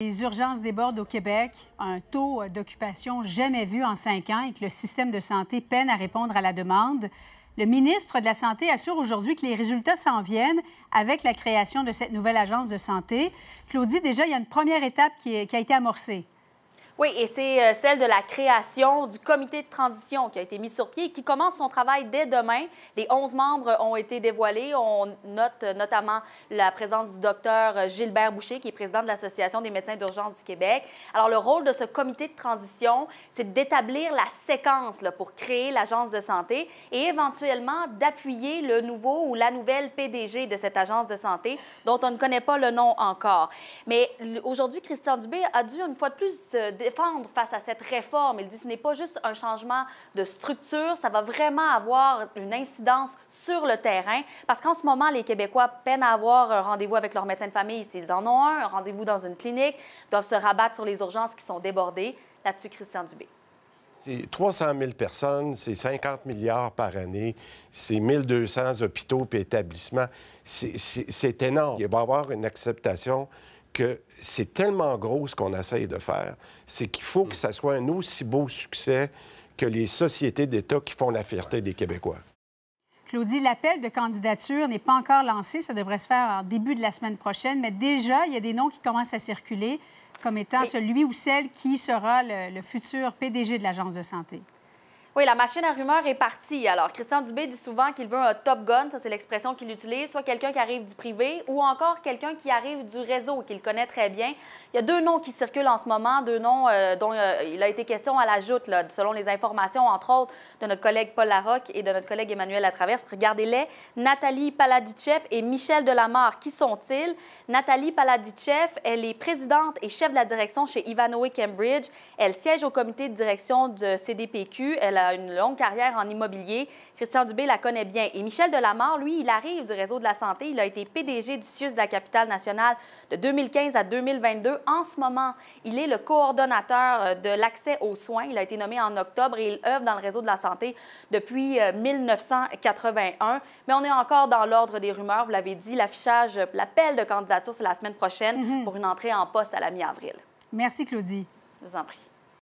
Les urgences débordent au Québec, un taux d'occupation jamais vu en cinq ans et que le système de santé peine à répondre à la demande. Le ministre de la Santé assure aujourd'hui que les résultats s'en viennent avec la création de cette nouvelle agence de santé. Claudie, déjà, il y a une première étape qui, qui a été amorcée. Oui, et c'est euh, celle de la création du comité de transition qui a été mis sur pied et qui commence son travail dès demain. Les 11 membres ont été dévoilés. On note euh, notamment la présence du docteur euh, Gilbert Boucher, qui est président de l'Association des médecins d'urgence du Québec. Alors, le rôle de ce comité de transition, c'est d'établir la séquence là, pour créer l'agence de santé et éventuellement d'appuyer le nouveau ou la nouvelle PDG de cette agence de santé dont on ne connaît pas le nom encore. Mais aujourd'hui, Christian Dubé a dû une fois de plus défendre face à cette réforme. Il dit que ce n'est pas juste un changement de structure, ça va vraiment avoir une incidence sur le terrain parce qu'en ce moment, les Québécois peinent à avoir un rendez-vous avec leur médecin de famille s'ils en ont un, un rendez-vous dans une clinique, doivent se rabattre sur les urgences qui sont débordées. Là-dessus, Christian Dubé. C'est 300 000 personnes, c'est 50 milliards par année, c'est 1200 hôpitaux et établissements. C'est énorme. Il va y avoir une acceptation c'est tellement gros ce qu'on essaye de faire, c'est qu'il faut que mm. ça soit un aussi beau succès que les sociétés d'État qui font la fierté des Québécois. Claudie, l'appel de candidature n'est pas encore lancé. Ça devrait se faire en début de la semaine prochaine, mais déjà, il y a des noms qui commencent à circuler comme étant celui ou celle qui sera le futur PDG de l'Agence de santé. Oui, la machine à rumeurs est partie. Alors, Christian Dubé dit souvent qu'il veut un top gun, ça c'est l'expression qu'il utilise, soit quelqu'un qui arrive du privé ou encore quelqu'un qui arrive du réseau, qu'il connaît très bien. Il y a deux noms qui circulent en ce moment, deux noms euh, dont euh, il a été question à la joute, selon les informations, entre autres, de notre collègue Paul Larocque et de notre collègue Emmanuel Latraverse. Regardez-les, Nathalie Paladichev et Michel Delamarre. Qui sont-ils? Nathalie Paladichev, elle est présidente et chef de la direction chez Ivanhoe Cambridge. Elle siège au comité de direction de CDPQ. Elle a une longue carrière en immobilier. Christian Dubé la connaît bien. Et Michel Delamarre, lui, il arrive du réseau de la santé. Il a été PDG du CIUS de la capitale nationale de 2015 à 2022. En ce moment, il est le coordonnateur euh, de l'accès aux soins. Il a été nommé en octobre et il œuvre dans le réseau de la santé depuis 1981. Euh, Mais on est encore dans l'ordre des rumeurs. Vous l'avez dit, l'affichage, euh, l'appel de candidature, c'est la semaine prochaine mm-hmm. pour une entrée en poste à la mi-avril. Merci, Claudie. Je vous en prie.